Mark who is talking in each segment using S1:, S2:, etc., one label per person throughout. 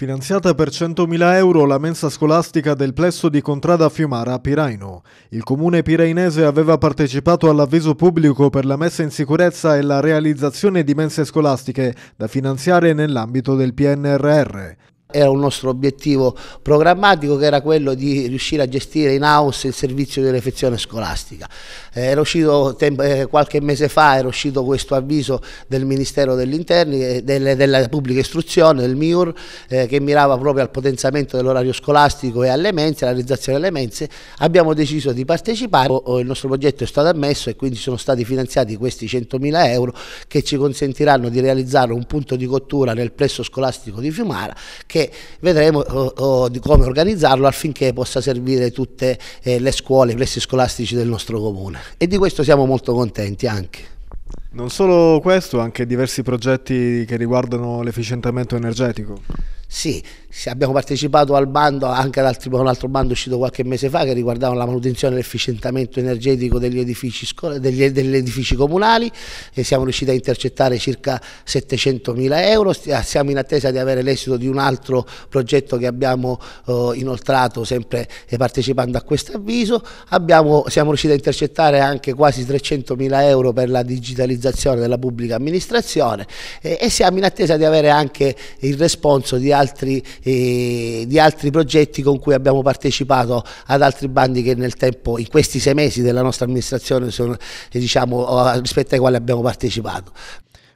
S1: Finanziata per 100.000 euro la mensa scolastica del plesso di Contrada Fiumara a Piraino. Il comune pirainese aveva partecipato all'avviso pubblico per la messa in sicurezza e la realizzazione di mense scolastiche da finanziare nell'ambito del
S2: PNRR. Era un nostro obiettivo programmatico che era quello di riuscire a gestire in house il servizio di refezione scolastica. Eh, era uscito eh, qualche mese fa era uscito questo avviso del Ministero degli Interni, delle, della Pubblica Istruzione, del MIUR, eh, che mirava proprio al potenziamento dell'orario scolastico e alle mense, alla realizzazione delle mense. Abbiamo deciso di partecipare, il nostro progetto è stato ammesso e quindi sono stati finanziati questi 100.000 euro che ci consentiranno di realizzare un punto di cottura nel plesso scolastico di Fiumara che che vedremo oh, oh, di come organizzarlo affinché possa servire tutte eh, le scuole, i plessi scolastici del nostro comune e di questo siamo molto contenti anche.
S3: Non solo questo, anche diversi progetti che riguardano l'efficientamento energetico.
S2: Sì, abbiamo partecipato al bando anche ad altri, un altro bando uscito qualche mese fa che riguardava la manutenzione e l'efficientamento energetico degli edifici, degli, degli edifici comunali e siamo riusciti a intercettare circa 700 mila euro, siamo in attesa di avere l'esito di un altro progetto che abbiamo eh, inoltrato sempre eh, partecipando a questo avviso, abbiamo, siamo riusciti a intercettare anche quasi 300 mila euro per la digitalizzazione della pubblica amministrazione eh, e siamo in attesa di avere anche il responso di altri altri, eh, di altri progetti con cui abbiamo partecipato ad altri bandi che nel tempo, in questi sei mesi della nostra amministrazione, sono, eh, diciamo, eh, rispetto ai quali abbiamo partecipato.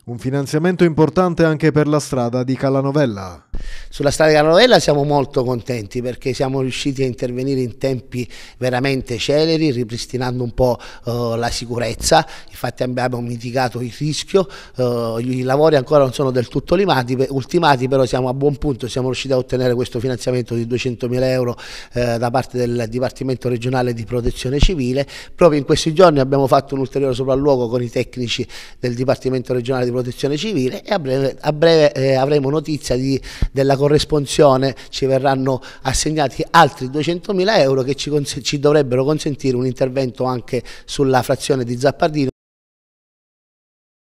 S1: Un finanziamento importante anche per la strada di Calanovella.
S2: Sulla strada di Calanovella siamo molto contenti perché siamo riusciti a intervenire in tempi veramente celeri, ripristinando un po' eh, la sicurezza, infatti abbiamo mitigato il rischio, eh, i lavori ancora non sono del tutto ultimati però siamo a buon punto, siamo riusciti a ottenere questo finanziamento di 200.000 euro eh, da parte del Dipartimento regionale di protezione civile, proprio in questi giorni abbiamo fatto un ulteriore sopralluogo con i tecnici del Dipartimento regionale di protezione civile protezione civile e a breve, a breve eh, avremo notizia di, della corresponsione, ci verranno assegnati altri 200.000 euro che ci, ci dovrebbero consentire un intervento anche sulla frazione di Zappardino.